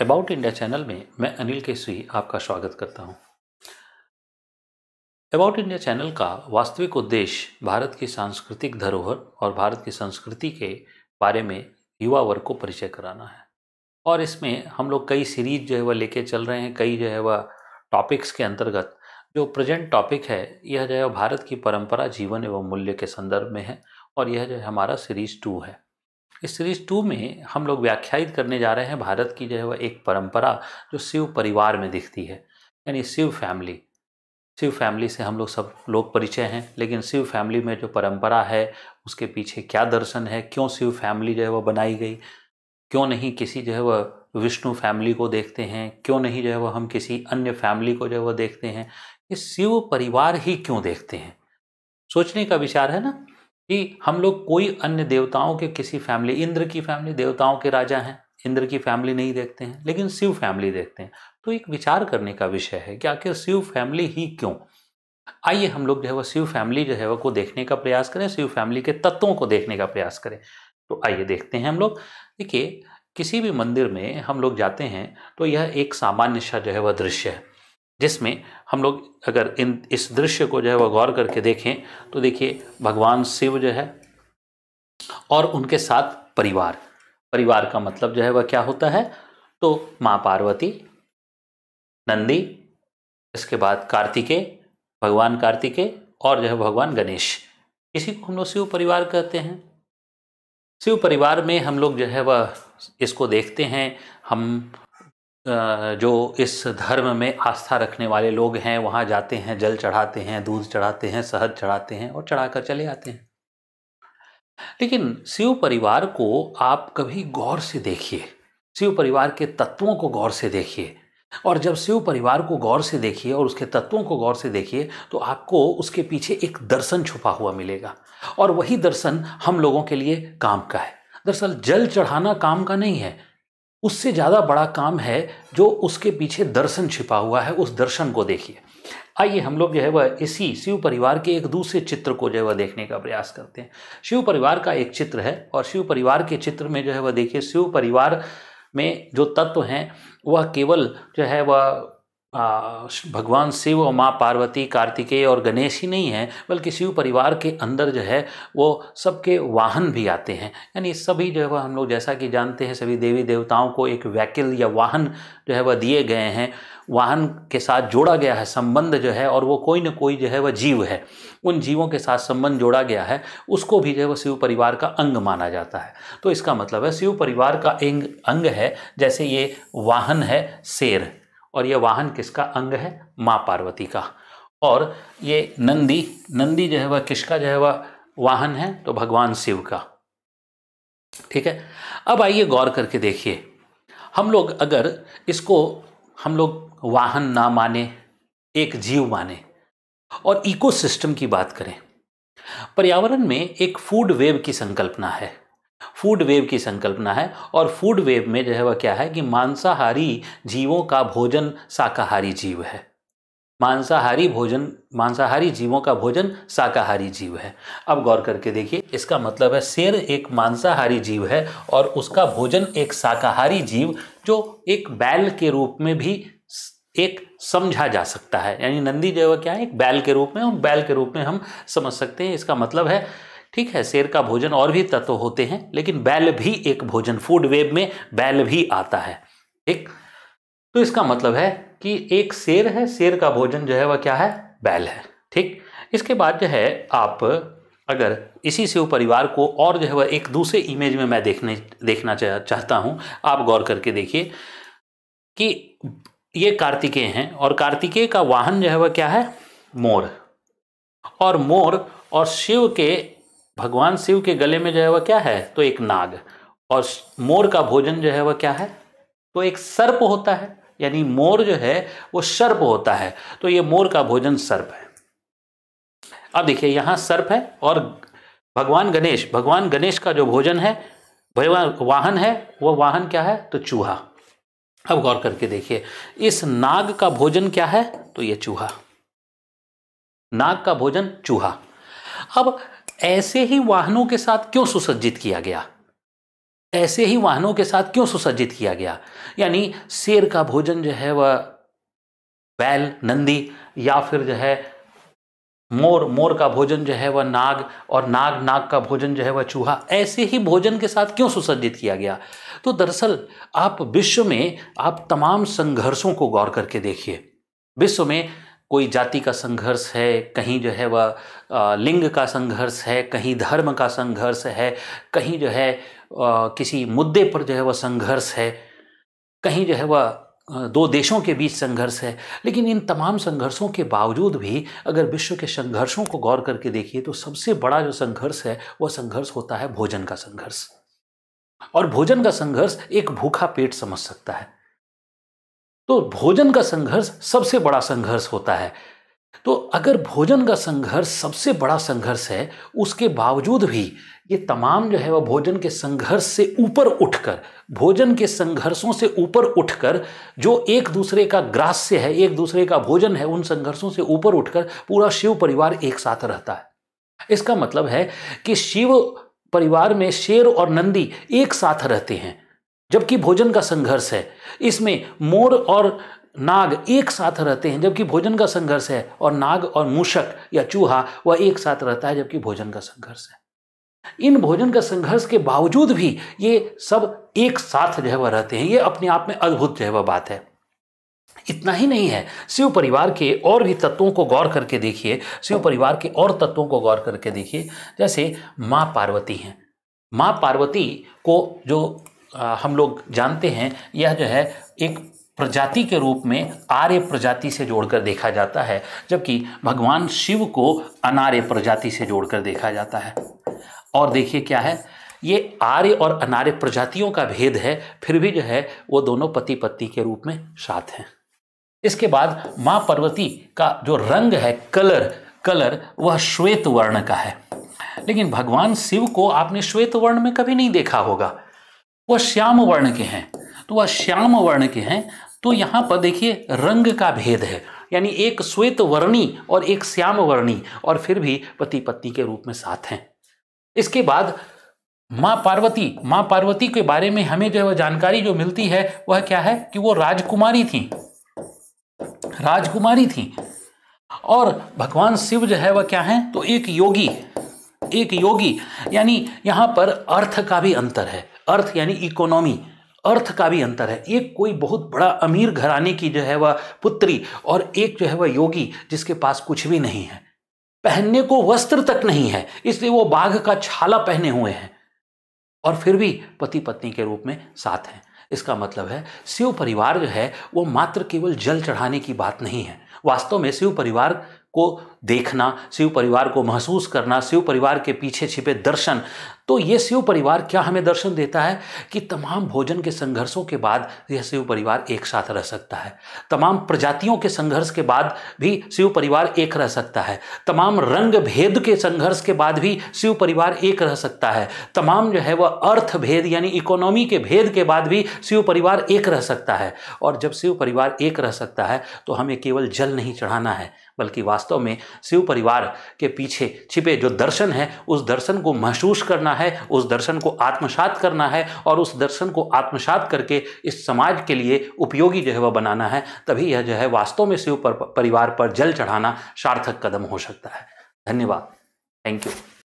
About India channel में मैं अनिल केसरी आपका स्वागत करता हूं। अबाउट इंडिया चैनल का वास्तविक उद्देश्य भारत की सांस्कृतिक धरोहर और भारत की संस्कृति के बारे में युवा वर्ग को परिचय कराना है और इसमें हम लोग कई सीरीज जो है वह लेके चल रहे हैं कई जो है वह टॉपिक्स के अंतर्गत जो प्रेजेंट टॉपिक है यह जो है भारत की परंपरा जीवन एवं मूल्य के संदर्भ में है और यह जो है हमारा सीरीज टू है इस सीरीज टू में हम लोग व्याख्यायित करने जा रहे हैं भारत की जो है वह एक परंपरा जो शिव परिवार में दिखती है यानी शिव फैमिली शिव फैमिली से हम लोग सब लोग परिचय हैं लेकिन शिव फैमिली में जो परंपरा है उसके पीछे क्या दर्शन है क्यों शिव फैमिली जो है वह बनाई गई क्यों नहीं किसी जो है वह विष्णु फैमिली को देखते हैं क्यों नहीं जो है वह हम किसी अन्य फैमिली को जो है वह देखते हैं ये शिव परिवार ही क्यों देखते हैं सोचने का विचार है ना कि हम लोग कोई अन्य देवताओं के किसी फैमिली इंद्र की फैमिली देवताओं के राजा हैं इंद्र की फैमिली नहीं देखते हैं लेकिन शिव फैमिली देखते हैं तो एक विचार करने का विषय है कि आखिर शिव फैमिली ही क्यों आइए हम लोग जो है वह शिव फैमिली जो है वह को देखने का प्रयास करें शिव फैमिली के तत्वों को देखने का प्रयास करें तो आइए देखते हैं हम लोग देखिए किसी भी मंदिर में हम लोग जाते हैं तो यह एक सामान्य सा जो है वह दृश्य है जिसमें हम लोग अगर इन इस दृश्य को जो है वह गौर करके देखें तो देखिए भगवान शिव जो है और उनके साथ परिवार परिवार का मतलब जो है वह क्या होता है तो माँ पार्वती नंदी इसके बाद कार्तिकेय भगवान कार्तिकेय और जो है भगवान गणेश इसी को हम लोग शिव परिवार कहते हैं शिव परिवार में हम लोग जो है वह इसको देखते हैं हम जो इस धर्म में आस्था रखने वाले लोग हैं वहाँ जाते हैं जल चढ़ाते हैं दूध चढ़ाते हैं शहद चढ़ाते हैं और चढ़ाकर चले आते हैं लेकिन शिव परिवार को आप कभी गौर से देखिए शिव परिवार के तत्वों को गौर से देखिए और जब शिव परिवार को गौर से देखिए और उसके तत्वों को गौर से देखिए तो आपको उसके पीछे एक दर्शन छुपा हुआ मिलेगा और वही दर्शन हम लोगों के लिए काम का है दरअसल जल चढ़ाना काम का नहीं है उससे ज़्यादा बड़ा काम है जो उसके पीछे दर्शन छिपा हुआ है उस दर्शन को देखिए आइए हम लोग जो है वह इसी शिव परिवार के एक दूसरे चित्र को जो है वह देखने का प्रयास करते हैं शिव परिवार का एक चित्र है और शिव परिवार के चित्र में जो है वह देखिए शिव परिवार में जो तत्व हैं वह केवल जो है वह भगवान शिव और माँ पार्वती कार्तिकेय और गणेश ही नहीं हैं बल्कि शिव परिवार के अंदर जो है वो सबके वाहन भी आते हैं यानी सभी जो है वह हम लोग जैसा कि जानते हैं सभी देवी देवताओं को एक वैकिल या वाहन जो है वह दिए गए हैं वाहन के साथ जोड़ा गया है संबंध जो है और वो कोई ना कोई जो है वह जीव है उन जीवों के साथ संबंध जोड़ा गया है उसको भी जो है वह शिव परिवार का अंग माना जाता है तो इसका मतलब है शिव परिवार का अंग अंग है जैसे ये वाहन है शेर और ये वाहन किसका अंग है माँ पार्वती का और ये नंदी नंदी जो है वह किसका जो है वह वाहन है तो भगवान शिव का ठीक है अब आइए गौर करके देखिए हम लोग अगर इसको हम लोग वाहन ना माने एक जीव माने और इकोसिस्टम की बात करें पर्यावरण में एक फूड वेव की संकल्पना है फूड वेव की संकल्पना है और फूड वेव में जो है वह क्या है कि मांसाहारी जीवों का भोजन शाकाहारी जीव है मांसाहारी भोजन मांसाहारी जीवों का भोजन शाकाहारी जीव है अब गौर करके देखिए इसका मतलब है शेर एक मांसाहारी जीव है और उसका भोजन एक शाकाहारी जीव जो एक बैल के रूप में भी एक समझा जा सकता है यानी नंदी जो है क्या है एक बैल के रूप में और बैल के रूप में हम समझ सकते हैं इसका मतलब है ठीक है शेर का भोजन और भी तत्व होते हैं लेकिन बैल भी एक भोजन फूड वेब में बैल भी आता है ठीक तो इसका मतलब है कि एक शेर है शेर का भोजन जो है वह क्या है बैल है ठीक इसके बाद जो है आप अगर इसी शिव परिवार को और जो है वह एक दूसरे इमेज में मैं देखने देखना चाहता हूँ आप गौर करके देखिए कि ये कार्तिकेय हैं और कार्तिकेय का वाहन जो है वह क्या है मोर और मोर और शिव के भगवान शिव के गले में जो है वह क्या है तो एक नाग और मोर का भोजन जो है वह क्या है तो एक सर्प होता है यानी मोर जो है वो सर्प होता है तो ये मोर का भोजन सर्प है अब देखिए यहां सर्प है और भगवान गणेश भगवान गणेश का जो भोजन है भगवान वाहन है वह वाहन क्या है तो चूहा अब गौर करके देखिए इस नाग का भोजन क्या है तो ये चूहा नाग का भोजन चूहा अब ऐसे ही वाहनों के साथ क्यों सुसज्जित किया गया ऐसे ही वाहनों के साथ क्यों सुसज्जित किया गया यानी शेर का भोजन जो है वह बैल नंदी या फिर जो है मोर मोर का भोजन जो है वह नाग और नाग नाग का भोजन जो है वह चूहा ऐसे ही भोजन के साथ क्यों सुसज्जित किया गया तो दरअसल आप विश्व में आप तमाम संघर्षों को गौर करके देखिए विश्व में कोई जाति का संघर्ष है कहीं जो है वह लिंग का संघर्ष है कहीं धर्म का संघर्ष है कहीं जो है किसी मुद्दे पर जो है वह संघर्ष है कहीं जो है वह दो देशों के बीच संघर्ष है लेकिन इन तमाम संघर्षों के बावजूद भी अगर विश्व के संघर्षों को गौर करके देखिए तो सबसे बड़ा जो संघर्ष है वह संघर्ष होता है भोजन का संघर्ष और भोजन का संघर्ष एक भूखा पेट समझ सकता है तो भोजन का संघर्ष सबसे बड़ा संघर्ष होता है तो अगर भोजन का संघर्ष सबसे बड़ा संघर्ष है उसके बावजूद भी ये तमाम जो है वह भोजन के संघर्ष से ऊपर उठकर भोजन के संघर्षों से ऊपर उठकर जो एक दूसरे का ग्रास्य है एक दूसरे का भोजन है उन संघर्षों से ऊपर उठकर पूरा शिव परिवार एक साथ रहता है इसका मतलब है कि शिव परिवार में शेर और नंदी एक साथ रहते हैं जबकि भोजन का संघर्ष है इसमें मोर और नाग एक साथ रहते हैं जबकि भोजन का संघर्ष है और नाग और मूषक या चूहा वह एक साथ रहता है जबकि भोजन का संघर्ष है इन भोजन का संघर्ष के बावजूद भी ये सब एक साथ जो है वह रहते हैं ये अपने आप में अद्भुत जो है वह बात है इतना ही नहीं है शिव परिवार के और भी तत्वों को गौर करके देखिए शिव परिवार के और तत्वों को गौर करके देखिए जैसे माँ पार्वती हैं माँ पार्वती को जो हम लोग जानते हैं यह जो है एक प्रजाति के रूप में आर्य प्रजाति से जोड़कर देखा जाता है जबकि भगवान शिव को अनार्य प्रजाति से जोड़कर देखा जाता है और देखिए क्या है ये आर्य और अनार्य प्रजातियों का भेद है फिर भी जो है वो दोनों पति पत्नी के रूप में साथ हैं इसके बाद माँ पार्वती का जो रंग है कलर कलर वह श्वेत वर्ण का है लेकिन भगवान शिव को आपने श्वेत वर्ण में कभी नहीं देखा होगा वह श्याम वर्ण के हैं तो वह श्याम वर्ण के हैं तो यहाँ पर देखिए रंग का भेद है यानी एक श्वेत वर्णी और एक श्याम वर्णी और फिर भी पति पत्नी के रूप में साथ हैं इसके बाद माँ पार्वती माँ पार्वती के बारे में हमें जो है जानकारी जो मिलती है वह क्या है कि वो राजकुमारी थी राजकुमारी थी और भगवान शिव जो है वह क्या है तो एक योगी एक योगी यानी यहाँ पर अर्थ का भी अंतर है अर्थ यानी इकोनॉमी अर्थ का भी अंतर है एक कोई बहुत बड़ा अमीर घराने की जो है वह पुत्री और एक जो है वह योगी जिसके पास कुछ भी नहीं है पहनने को वस्त्र तक नहीं है इसलिए वो बाघ का छाला पहने हुए हैं और फिर भी पति पत्नी के रूप में साथ हैं इसका मतलब है शिव परिवार जो है वो मात्र केवल जल चढ़ाने की बात नहीं है वास्तव में शिव परिवार को देखना शिव परिवार को महसूस करना शिव परिवार के पीछे छिपे दर्शन तो ये शिव परिवार क्या हमें दर्शन देता है कि तमाम भोजन के संघर्षों के बाद यह शिव परिवार एक साथ रह सकता है तमाम प्रजातियों के संघर्ष के बाद भी शिव परिवार एक रह सकता है तमाम रंग भेद के संघर्ष के बाद भी शिव परिवार एक रह सकता है तमाम जो है वह अर्थ भेद यानी इकोनॉमी के भेद के बाद भी शिव परिवार एक रह सकता है और जब शिव परिवार एक रह सकता है तो हमें केवल जल नहीं चढ़ाना है बल्कि वास्तव में शिव परिवार के पीछे छिपे जो दर्शन है उस दर्शन को महसूस करना है उस दर्शन को आत्मसात करना है और उस दर्शन को आत्मसात करके इस समाज के लिए उपयोगी जो है वह बनाना है तभी यह जो है वास्तव में शिव परिवार पर जल चढ़ाना सार्थक कदम हो सकता है धन्यवाद थैंक यू